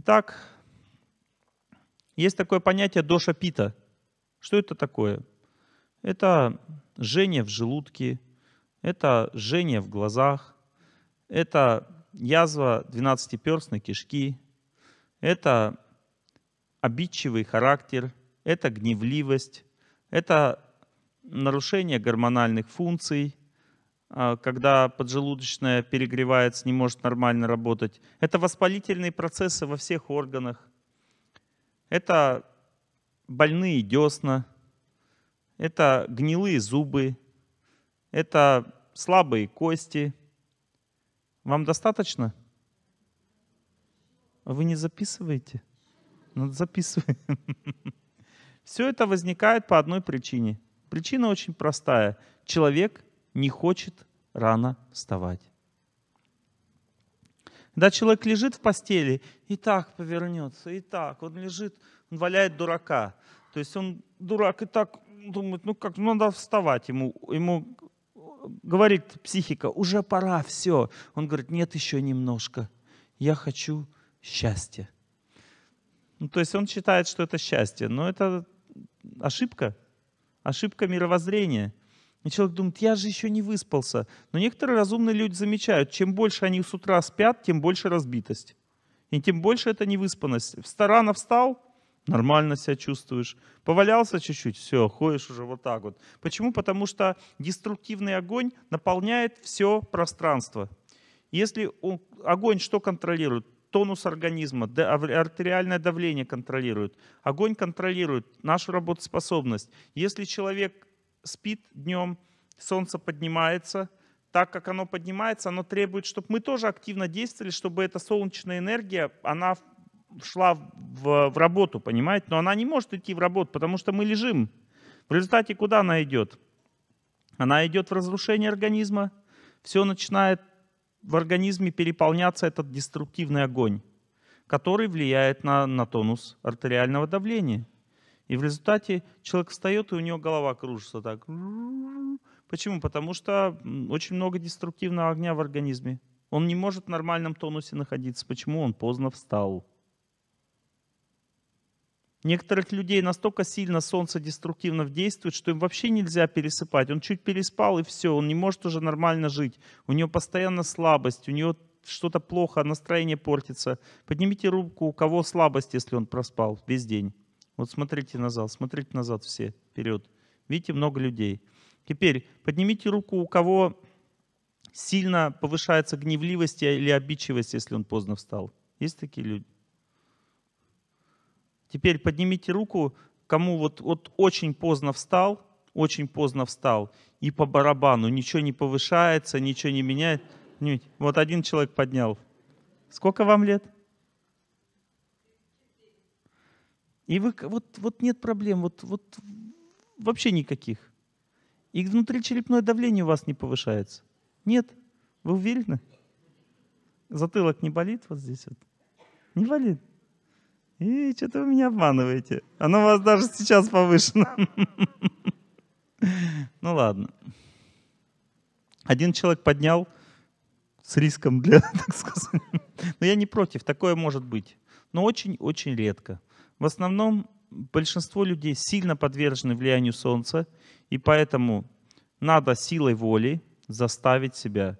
Итак, есть такое понятие доша пита. Что это такое? Это жжение в желудке, это жжение в глазах, это язва 12-перстной кишки, это обидчивый характер, это гневливость, это нарушение гормональных функций, а, когда поджелудочная перегревается, не может нормально работать. Это воспалительные процессы во всех органах. Это больные десна, это гнилые зубы, это слабые кости. Вам достаточно? Вы не записываете? Надо ну, записывать. Все это возникает по одной причине. Причина очень простая. Человек не хочет рано вставать. Когда человек лежит в постели, и так повернется, и так. Он лежит, он валяет дурака. То есть он дурак и так думает, ну как, ну надо вставать. Ему, ему говорит психика, уже пора, все. Он говорит, нет, еще немножко. Я хочу счастья. Ну, то есть он считает, что это счастье, но это ошибка, ошибка мировоззрения. И человек думает, я же еще не выспался. Но некоторые разумные люди замечают, чем больше они с утра спят, тем больше разбитость. И тем больше это невыспанность. Рано встал, нормально себя чувствуешь. Повалялся чуть-чуть, все, ходишь уже вот так вот. Почему? Потому что деструктивный огонь наполняет все пространство. Если огонь что контролирует? Тонус организма, артериальное давление контролирует. Огонь контролирует нашу работоспособность. Если человек спит днем, солнце поднимается. Так как оно поднимается, оно требует, чтобы мы тоже активно действовали, чтобы эта солнечная энергия, она шла в, в работу, понимаете? Но она не может идти в работу, потому что мы лежим. В результате куда она идет? Она идет в разрушение организма. Все начинает в организме переполняться этот деструктивный огонь, который влияет на, на тонус артериального давления. И в результате человек встает, и у него голова кружится так. Почему? Потому что очень много деструктивного огня в организме. Он не может в нормальном тонусе находиться. Почему? Он поздно встал. Некоторых людей настолько сильно солнце деструктивно действует, что им вообще нельзя пересыпать. Он чуть переспал и все, он не может уже нормально жить. У него постоянно слабость, у него что-то плохо, настроение портится. Поднимите руку, у кого слабость, если он проспал весь день. Вот смотрите назад, смотрите назад все, вперед. Видите, много людей. Теперь поднимите руку, у кого сильно повышается гневливость или обидчивость, если он поздно встал. Есть такие люди? Теперь поднимите руку, кому вот, вот очень поздно встал, очень поздно встал, и по барабану ничего не повышается, ничего не меняет. Вот один человек поднял. Сколько вам лет? И вы, вот, вот нет проблем, вот, вот вообще никаких. И внутричерепное давление у вас не повышается. Нет. Вы уверены? Затылок не болит вот здесь вот? Не болит. И что-то вы меня обманываете. Оно у вас даже сейчас повышено. Ну ладно. Один человек поднял с риском для, так сказать. Но я не против, такое может быть. Но очень-очень редко. В основном большинство людей сильно подвержены влиянию Солнца, и поэтому надо силой воли заставить себя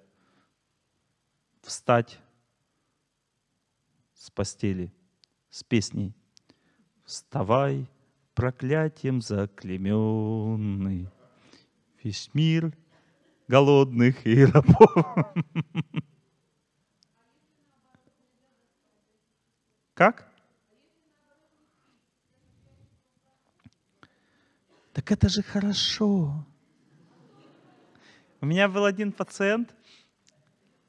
встать с постели, с песней. Вставай, проклятием заклеменный, весь мир голодных и рабов. Как? Так это же хорошо. У меня был один пациент,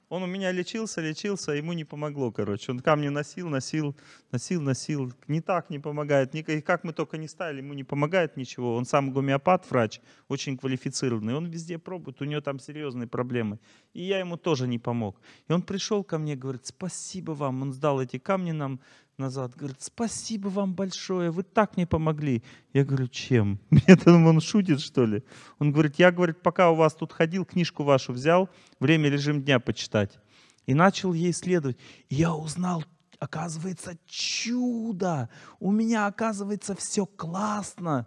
он у меня лечился, лечился, а ему не помогло, короче. Он камни носил, носил, носил, носил. Не так не помогает. И как мы только не ставили, ему не помогает ничего. Он сам гомеопат, врач, очень квалифицированный. Он везде пробует, у него там серьезные проблемы. И я ему тоже не помог. И он пришел ко мне, говорит, спасибо вам. Он сдал эти камни нам, назад, говорит, спасибо вам большое, вы так мне помогли. Я говорю, чем? Мне там он шутит, что ли? Он говорит, я, говорит, пока у вас тут ходил, книжку вашу взял, время режим дня почитать. И начал ей следовать. я узнал, оказывается, чудо. У меня, оказывается, все классно.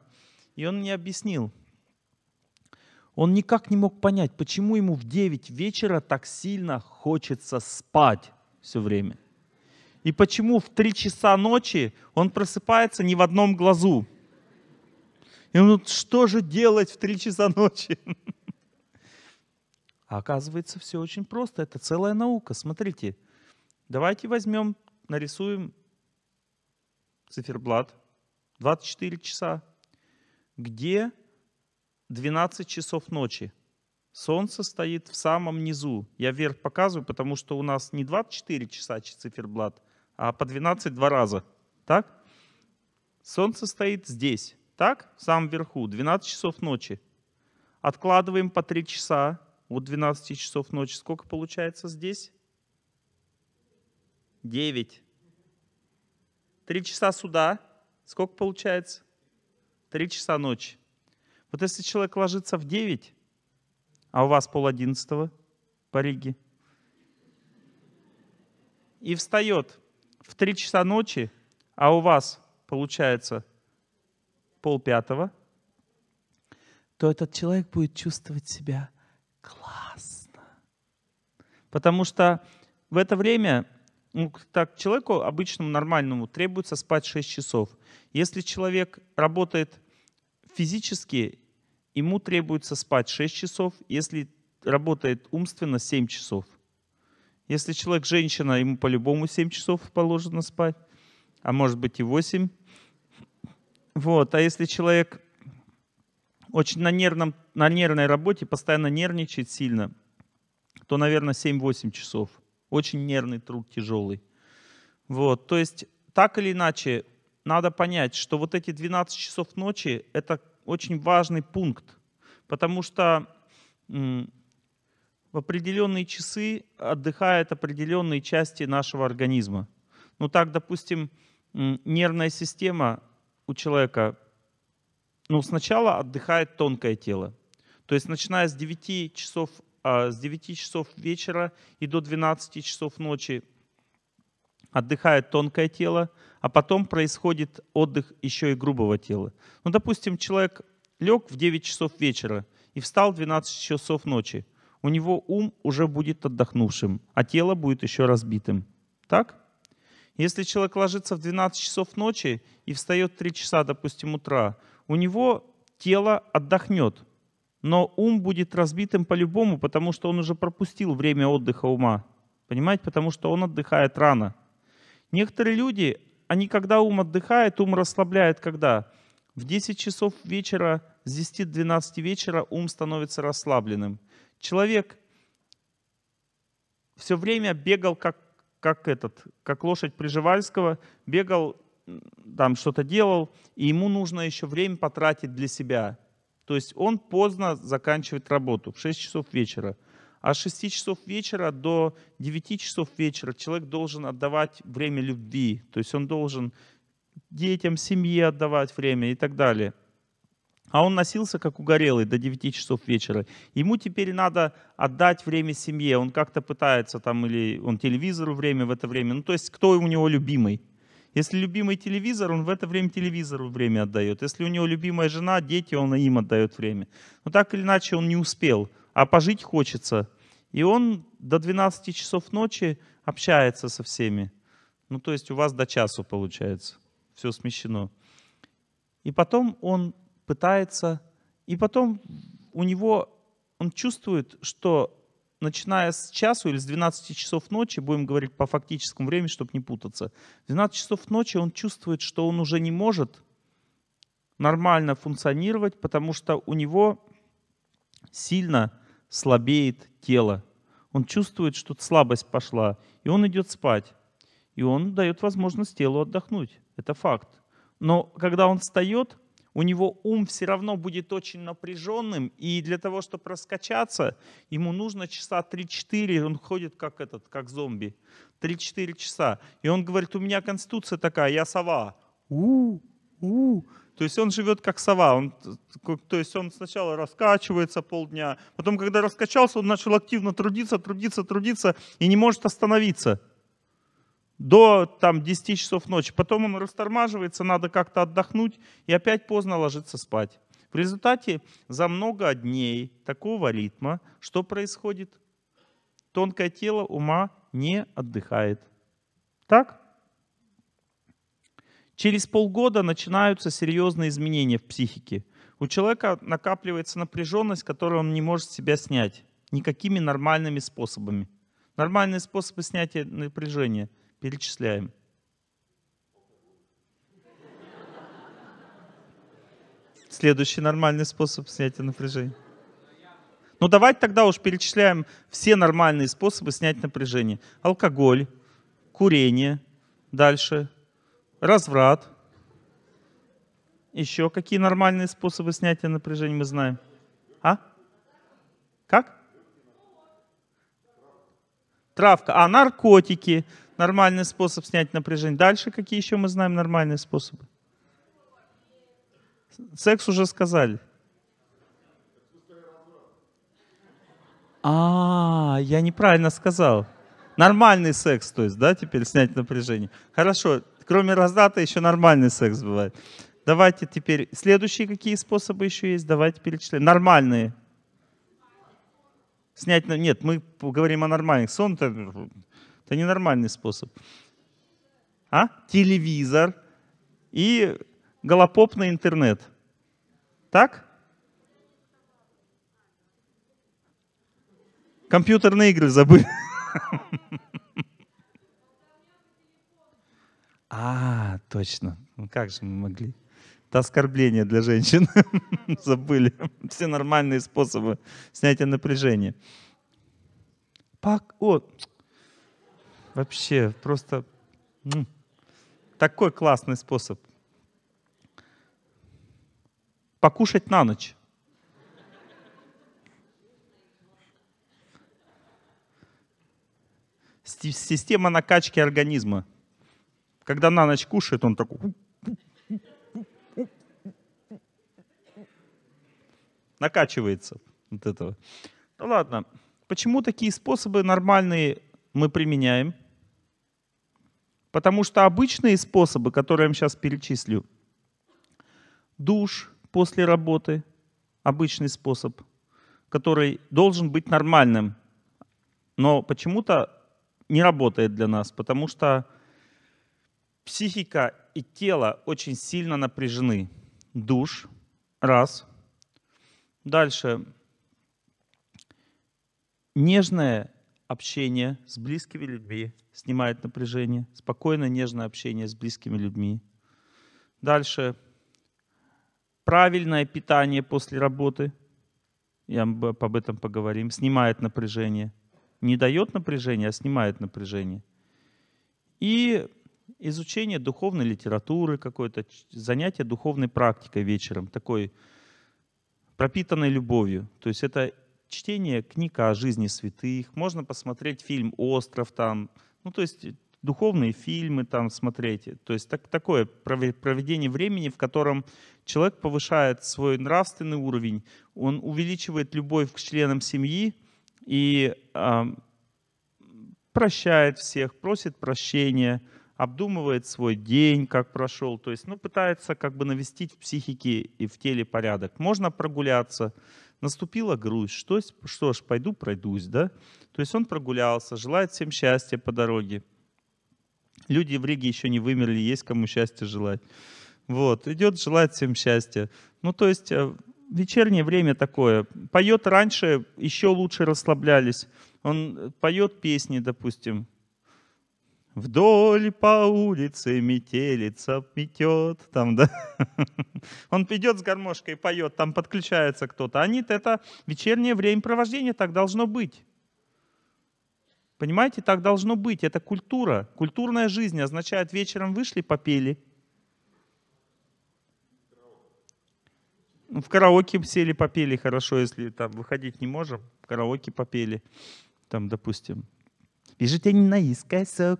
И он мне объяснил. Он никак не мог понять, почему ему в 9 вечера так сильно хочется спать все время и почему в три часа ночи он просыпается не в одном глазу. И он думает, что же делать в три часа ночи? А оказывается, все очень просто. Это целая наука. Смотрите, давайте возьмем, нарисуем циферблат 24 часа. Где 12 часов ночи? Солнце стоит в самом низу. Я вверх показываю, потому что у нас не 24 часа а циферблат, а по 12 два раза. Так? Солнце стоит здесь, так? В самом верху, 12 часов ночи. Откладываем по 3 часа от 12 часов ночи. Сколько получается здесь? 9. 3 часа сюда. Сколько получается? 3 часа ночи. Вот если человек ложится в 9, а у вас пол одиннадцатого по Риге, и встает в 3 часа ночи, а у вас получается полпятого, то этот человек будет чувствовать себя классно. Потому что в это время ну, так, человеку обычному, нормальному требуется спать 6 часов. Если человек работает физически, ему требуется спать 6 часов, если работает умственно 7 часов – если человек женщина, ему по-любому 7 часов положено спать, а может быть и 8. Вот. А если человек очень на, нервном, на нервной работе, постоянно нервничает сильно, то, наверное, 7-8 часов. Очень нервный труд, тяжелый. Вот. То есть так или иначе, надо понять, что вот эти 12 часов ночи — это очень важный пункт, потому что в определенные часы отдыхают определенные части нашего организма. Ну так, допустим, нервная система у человека, ну сначала отдыхает тонкое тело. То есть начиная с 9 часов, а, с 9 часов вечера и до 12 часов ночи отдыхает тонкое тело, а потом происходит отдых еще и грубого тела. Ну, допустим, человек лег в 9 часов вечера и встал в 12 часов ночи – у него ум уже будет отдохнувшим, а тело будет еще разбитым. Так? Если человек ложится в 12 часов ночи и встает в 3 часа, допустим, утра, у него тело отдохнет, но ум будет разбитым по-любому, потому что он уже пропустил время отдыха ума. Понимаете? Потому что он отдыхает рано. Некоторые люди, они когда ум отдыхает, ум расслабляет когда? В 10 часов вечера, с 10 до 12 вечера ум становится расслабленным – человек все время бегал как, как этот, как лошадь Приживальского, бегал, там что-то делал, и ему нужно еще время потратить для себя. То есть он поздно заканчивает работу, в 6 часов вечера. А с 6 часов вечера до 9 часов вечера человек должен отдавать время любви. То есть он должен детям, семье отдавать время и так далее. А он носился как угорелый до 9 часов вечера. Ему теперь надо отдать время семье. Он как-то пытается там, или он телевизору время в это время. Ну, то есть кто у него любимый? Если любимый телевизор, он в это время телевизору время отдает. Если у него любимая жена, дети, он им отдает время. Но так или иначе он не успел, а пожить хочется. И он до 12 часов ночи общается со всеми. Ну, то есть у вас до часу получается. Все смещено. И потом он пытается, и потом у него, он чувствует, что начиная с часу или с 12 часов ночи, будем говорить по фактическому времени, чтобы не путаться, в 12 часов ночи он чувствует, что он уже не может нормально функционировать, потому что у него сильно слабеет тело. Он чувствует, что слабость пошла, и он идет спать. И он дает возможность телу отдохнуть. Это факт. Но когда он встает, у него ум все равно будет очень напряженным, и для того, чтобы раскачаться, ему нужно часа 3-4, он ходит как этот, как зомби, 3-4 часа. И он говорит, у меня конституция такая, я сова. У, у. То есть он живет как сова, он, то есть он сначала раскачивается полдня, потом, когда раскачался, он начал активно трудиться, трудиться, трудиться и не может остановиться до там, 10 часов ночи. Потом он растормаживается, надо как-то отдохнуть и опять поздно ложиться спать. В результате за много дней такого ритма что происходит? Тонкое тело ума не отдыхает. Так? Через полгода начинаются серьезные изменения в психике. У человека накапливается напряженность, которую он не может себя снять никакими нормальными способами. Нормальные способы снятия напряжения – перечисляем. Следующий нормальный способ снятия напряжения. Ну давайте тогда уж перечисляем все нормальные способы снять напряжение. Алкоголь, курение, дальше разврат. Еще какие нормальные способы снятия напряжения мы знаем? А? Как? Травка. А наркотики, Нормальный способ снять напряжение. Дальше какие еще мы знаем нормальные способы? Секс уже сказали. А, я неправильно сказал. Нормальный секс, то есть, да, теперь снять напряжение. Хорошо, кроме раздата еще нормальный секс бывает. Давайте теперь, следующие какие способы еще есть, давайте перечислим. Нормальные. Снять, нет, мы говорим о нормальных. Сон, это ненормальный способ. А? Телевизор и голопопный интернет. Так? Компьютерные игры забыли. А, точно. Ну как же мы могли? Это оскорбление для женщин. Забыли все нормальные способы снятия напряжения. Пак... О, Вообще, просто ну, такой классный способ. Покушать на ночь. Система накачки организма. Когда на ночь кушает, он такой... Накачивается от этого. Ну ладно. Почему такие способы нормальные мы применяем? Потому что обычные способы, которые я вам сейчас перечислю, душ после работы, обычный способ, который должен быть нормальным, но почему-то не работает для нас, потому что психика и тело очень сильно напряжены. Душ, раз. Дальше. Нежное общение с близкими людьми снимает напряжение. Спокойное, нежное общение с близкими людьми. Дальше. Правильное питание после работы. Я об этом поговорим. Снимает напряжение. Не дает напряжение, а снимает напряжение. И изучение духовной литературы какое-то, занятие духовной практикой вечером. Такой пропитанной любовью. То есть это чтение книг о жизни святых, можно посмотреть фильм «Остров» там, ну то есть э, духовные фильмы там смотреть. То есть так, такое проведение времени, в котором человек повышает свой нравственный уровень, он увеличивает любовь к членам семьи и э, прощает всех, просит прощения, обдумывает свой день, как прошел. То есть ну, пытается как бы навестить в психике и в теле порядок. Можно прогуляться, Наступила грусть, что, что ж, пойду пройдусь, да? То есть он прогулялся, желает всем счастья по дороге. Люди в Риге еще не вымерли, есть кому счастья желать. Вот, идет, желает всем счастья. Ну, то есть э, вечернее время такое. Поет раньше, еще лучше расслаблялись. Он э, поет песни, допустим, Вдоль по улице метелица метет, там, да. Он идет с гармошкой, поет, там подключается кто-то. Они-то это вечернее времяпровождение, так должно быть. Понимаете, так должно быть. Это культура. Культурная жизнь означает, вечером вышли, попели. Ну, в караоке сели, попели хорошо, если там выходить не можем. В караоке попели, там, допустим. Бежите не наискосок.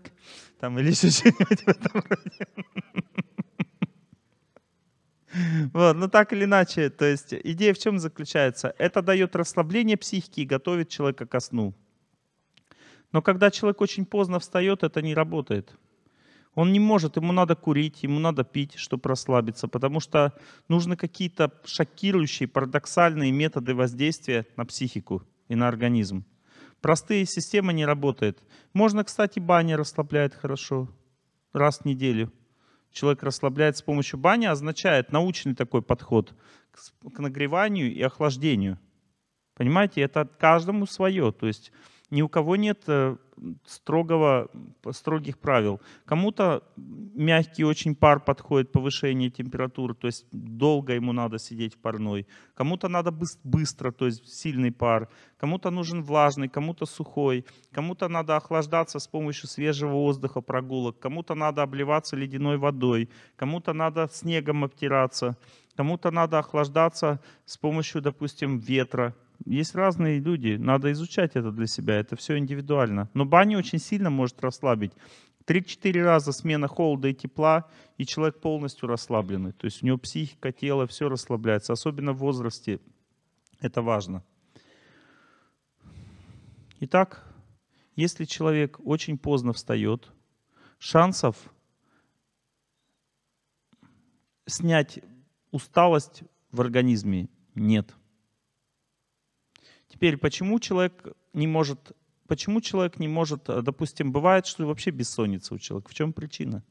Там или еще что-нибудь в этом роде. Вот, но ну так или иначе, то есть идея в чем заключается? Это дает расслабление психики и готовит человека ко сну. Но когда человек очень поздно встает, это не работает. Он не может, ему надо курить, ему надо пить, чтобы расслабиться, потому что нужны какие-то шокирующие, парадоксальные методы воздействия на психику и на организм. Простые системы не работают. Можно, кстати, баня расслабляет хорошо. Раз в неделю. Человек расслабляет с помощью бани, означает научный такой подход к нагреванию и охлаждению. Понимаете, это каждому свое. То есть ни у кого нет э, строгого, строгих правил. Кому-то мягкий очень пар подходит, повышение температуры, то есть долго ему надо сидеть в парной. Кому-то надо быстро, то есть сильный пар. Кому-то нужен влажный, кому-то сухой. Кому-то надо охлаждаться с помощью свежего воздуха, прогулок. Кому-то надо обливаться ледяной водой. Кому-то надо снегом обтираться. Кому-то надо охлаждаться с помощью, допустим, ветра есть разные люди, надо изучать это для себя, это все индивидуально. Но баня очень сильно может расслабить. 3-4 раза смена холода и тепла, и человек полностью расслабленный. То есть у него психика, тело, все расслабляется. Особенно в возрасте это важно. Итак, если человек очень поздно встает, шансов снять усталость в организме нет. Теперь, почему человек не может, почему человек не может, э, допустим, бывает, что вообще бессонница у человека, в чем причина?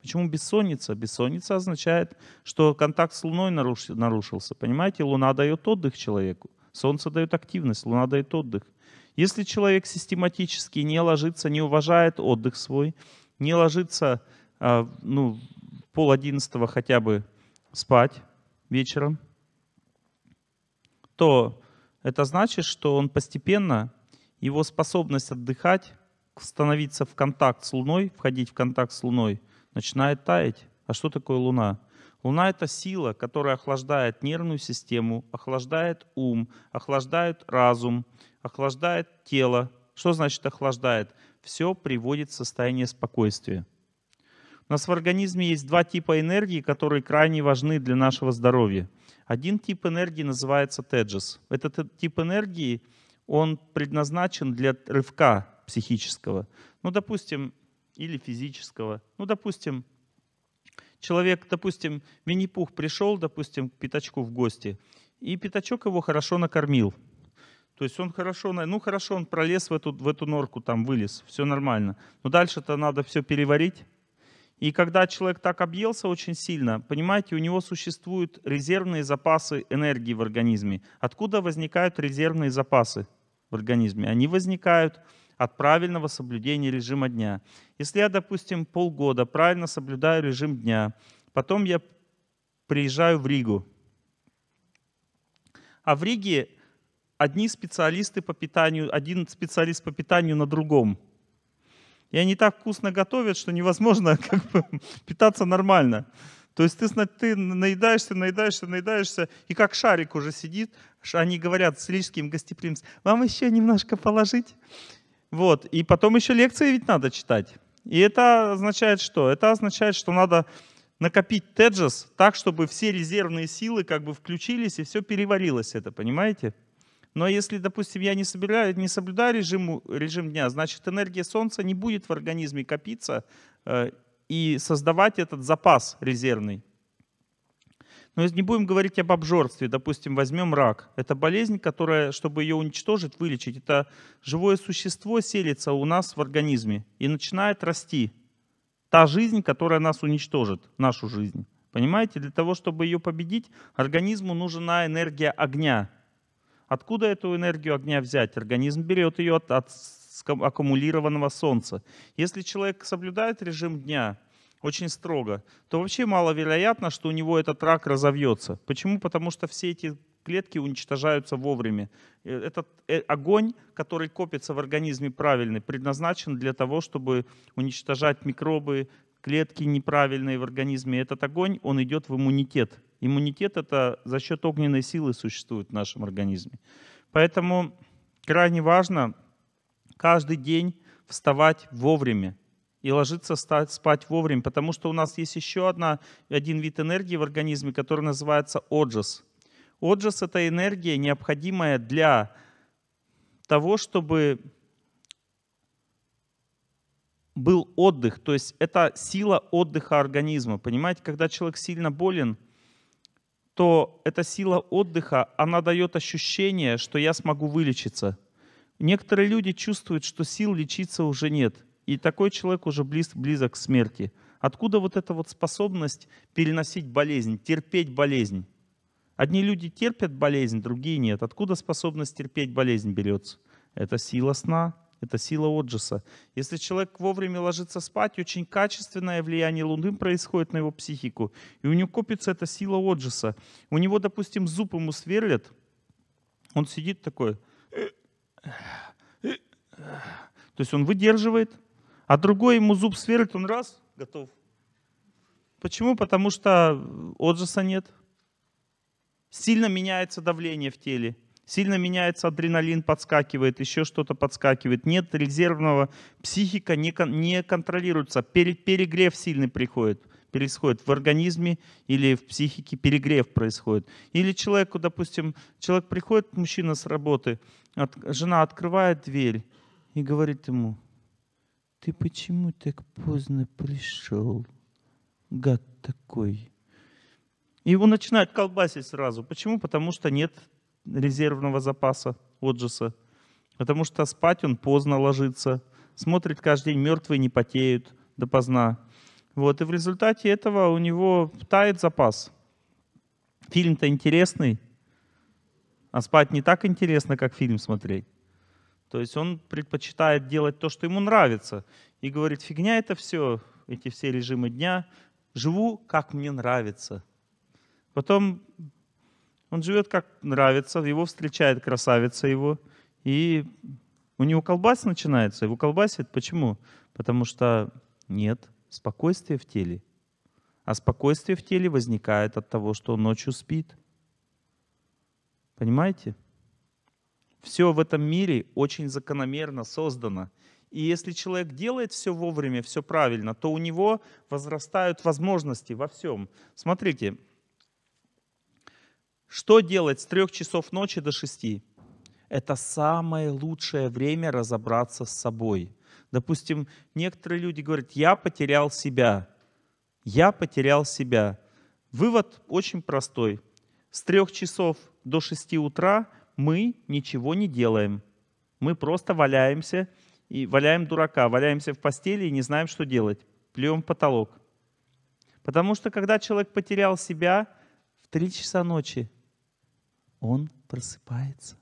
Почему бессонница? Бессонница означает, что контакт с Луной нарушился. Понимаете, Луна дает отдых человеку, Солнце дает активность, Луна дает отдых. Если человек систематически не ложится, не уважает отдых свой, не ложится э, ну, пол одиннадцатого хотя бы спать вечером, то это значит, что он постепенно, его способность отдыхать, становиться в контакт с Луной, входить в контакт с Луной, начинает таять. А что такое Луна? Луна — это сила, которая охлаждает нервную систему, охлаждает ум, охлаждает разум, охлаждает тело. Что значит охлаждает? Все приводит в состояние спокойствия. У нас в организме есть два типа энергии, которые крайне важны для нашего здоровья. Один тип энергии называется теджес. Этот э, тип энергии, он предназначен для рывка психического. Ну, допустим, или физического. Ну, допустим, человек, допустим, Винни-Пух пришел, допустим, к Пятачку в гости, и Пятачок его хорошо накормил. То есть он хорошо, ну хорошо, он пролез в эту, в эту норку, там вылез, все нормально. Но дальше-то надо все переварить, и когда человек так объелся очень сильно, понимаете, у него существуют резервные запасы энергии в организме. Откуда возникают резервные запасы в организме? Они возникают от правильного соблюдения режима дня. Если я, допустим, полгода правильно соблюдаю режим дня, потом я приезжаю в Ригу. А в Риге одни специалисты по питанию, один специалист по питанию на другом – и они так вкусно готовят, что невозможно как бы, питаться нормально. То есть ты, ты наедаешься, наедаешься, наедаешься, и как шарик уже сидит, они говорят с лирическим гостеприимством, вам еще немножко положить? Вот, и потом еще лекции ведь надо читать. И это означает что? Это означает, что надо накопить теджес так, чтобы все резервные силы как бы включились и все переварилось это, понимаете? Но если, допустим, я не, собираю, не соблюдаю режим, режим дня, значит энергия Солнца не будет в организме копиться э, и создавать этот запас резервный. Но если не будем говорить об обжорстве, допустим, возьмем рак. Это болезнь, которая, чтобы ее уничтожить, вылечить, это живое существо селится у нас в организме и начинает расти. Та жизнь, которая нас уничтожит, нашу жизнь. Понимаете, для того, чтобы ее победить, организму нужна энергия огня, Откуда эту энергию огня взять? Организм берет ее от, от аккумулированного солнца. Если человек соблюдает режим дня очень строго, то вообще маловероятно, что у него этот рак разовьется. Почему? Потому что все эти клетки уничтожаются вовремя. Э, этот э, огонь, который копится в организме правильный, предназначен для того, чтобы уничтожать микробы, клетки неправильные в организме. Этот огонь, он идет в иммунитет. Иммунитет это за счет огненной силы существует в нашем организме. Поэтому крайне важно каждый день вставать вовремя и ложиться стать, спать вовремя, потому что у нас есть еще одна, один вид энергии в организме, который называется оджас. Оджас — это энергия, необходимая для того, чтобы был отдых, то есть это сила отдыха организма. Понимаете, когда человек сильно болен — то эта сила отдыха, она дает ощущение, что я смогу вылечиться. Некоторые люди чувствуют, что сил лечиться уже нет, и такой человек уже близ, близок к смерти. Откуда вот эта вот способность переносить болезнь, терпеть болезнь? Одни люди терпят болезнь, другие нет. Откуда способность терпеть болезнь берется? Это сила сна, это сила отжаса. Если человек вовремя ложится спать, очень качественное влияние Луны происходит на его психику. И у него копится эта сила отжаса. У него, допустим, зуб ему сверлят. Он сидит такой. То есть он выдерживает. А другой ему зуб сверлит, он раз, готов. Почему? Потому что отжаса нет. Сильно меняется давление в теле сильно меняется адреналин, подскакивает, еще что-то подскакивает, нет резервного, психика не, кон, не контролируется, Пере, перегрев сильный приходит, происходит в организме или в психике перегрев происходит. Или человеку, допустим, человек приходит, мужчина с работы, от, жена открывает дверь и говорит ему, ты почему так поздно пришел, гад такой? И его начинает колбасить сразу. Почему? Потому что нет резервного запаса отжаса, потому что спать он поздно ложится, смотрит каждый день, мертвые не потеют допоздна. Вот, и в результате этого у него тает запас. Фильм-то интересный, а спать не так интересно, как фильм смотреть. То есть он предпочитает делать то, что ему нравится. И говорит, фигня это все, эти все режимы дня. Живу, как мне нравится. Потом он живет как нравится, его встречает красавица его, и у него колбас начинается, его колбасит. Почему? Потому что нет спокойствия в теле. А спокойствие в теле возникает от того, что он ночью спит. Понимаете? Все в этом мире очень закономерно создано. И если человек делает все вовремя, все правильно, то у него возрастают возможности во всем. Смотрите, что делать с трех часов ночи до шести? Это самое лучшее время разобраться с собой. Допустим, некоторые люди говорят, я потерял себя. Я потерял себя. Вывод очень простой. С трех часов до шести утра мы ничего не делаем. Мы просто валяемся и валяем дурака, валяемся в постели и не знаем, что делать. Плюем в потолок. Потому что когда человек потерял себя в три часа ночи, он просыпается.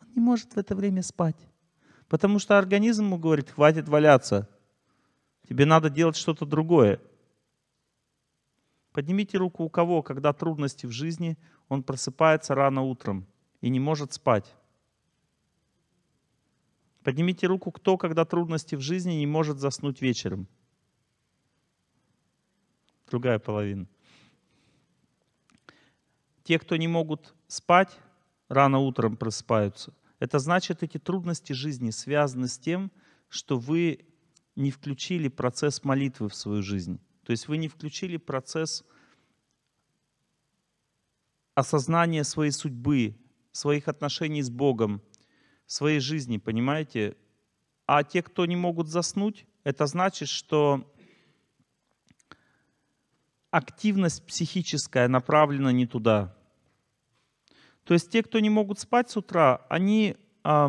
Он не может в это время спать, потому что организм ему говорит, хватит валяться, тебе надо делать что-то другое. Поднимите руку у кого, когда трудности в жизни, он просыпается рано утром и не может спать. Поднимите руку, кто, когда трудности в жизни, не может заснуть вечером. Другая половина. Те, кто не могут спать, рано утром просыпаются. Это значит, эти трудности жизни связаны с тем, что вы не включили процесс молитвы в свою жизнь. То есть вы не включили процесс осознания своей судьбы, своих отношений с Богом, своей жизни, понимаете? А те, кто не могут заснуть, это значит, что активность психическая направлена не туда. То есть те, кто не могут спать с утра, они э,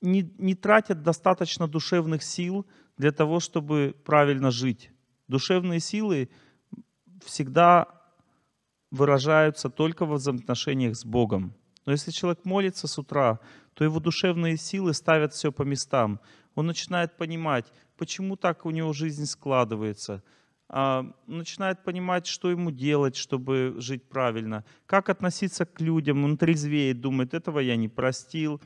не, не тратят достаточно душевных сил для того, чтобы правильно жить. Душевные силы всегда выражаются только в взаимоотношениях с Богом. Но если человек молится с утра, то его душевные силы ставят все по местам. Он начинает понимать, почему так у него жизнь складывается – а, начинает понимать, что ему делать, чтобы жить правильно, как относиться к людям, он трезвеет, думает, этого я не простил,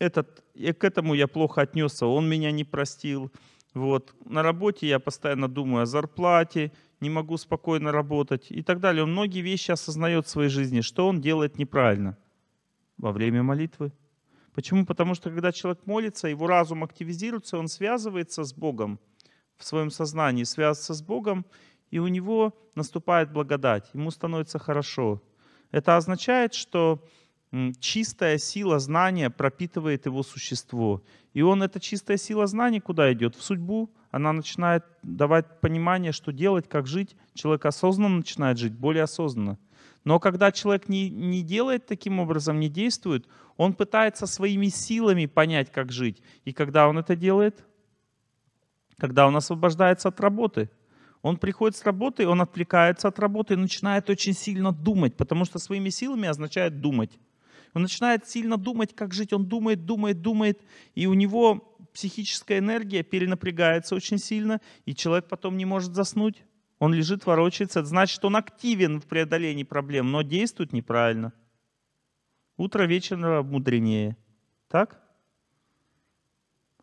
этот, э, к этому я плохо отнесся, он меня не простил. Вот. На работе я постоянно думаю о зарплате, не могу спокойно работать и так далее. Он многие вещи осознает в своей жизни, что он делает неправильно во время молитвы. Почему? Потому что когда человек молится, его разум активизируется, он связывается с Богом – в своем сознании связаться с Богом, и у него наступает благодать, ему становится хорошо. Это означает, что чистая сила знания пропитывает его существо. И он, эта чистая сила знания куда идет? В судьбу. Она начинает давать понимание, что делать, как жить. Человек осознанно начинает жить, более осознанно. Но когда человек не, не делает таким образом, не действует, он пытается своими силами понять, как жить. И когда он это делает, когда он освобождается от работы. Он приходит с работы, он отвлекается от работы и начинает очень сильно думать, потому что своими силами означает думать. Он начинает сильно думать, как жить. Он думает, думает, думает, и у него психическая энергия перенапрягается очень сильно, и человек потом не может заснуть. Он лежит, ворочается. Это значит, он активен в преодолении проблем, но действует неправильно. Утро вечера мудренее. Так?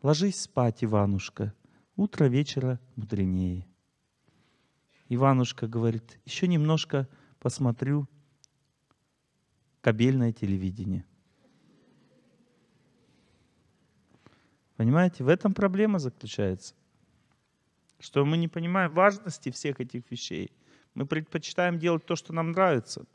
Ложись спать, Иванушка утро вечера мудренее. Иванушка говорит, еще немножко посмотрю кабельное телевидение. Понимаете, в этом проблема заключается. Что мы не понимаем важности всех этих вещей. Мы предпочитаем делать то, что нам нравится.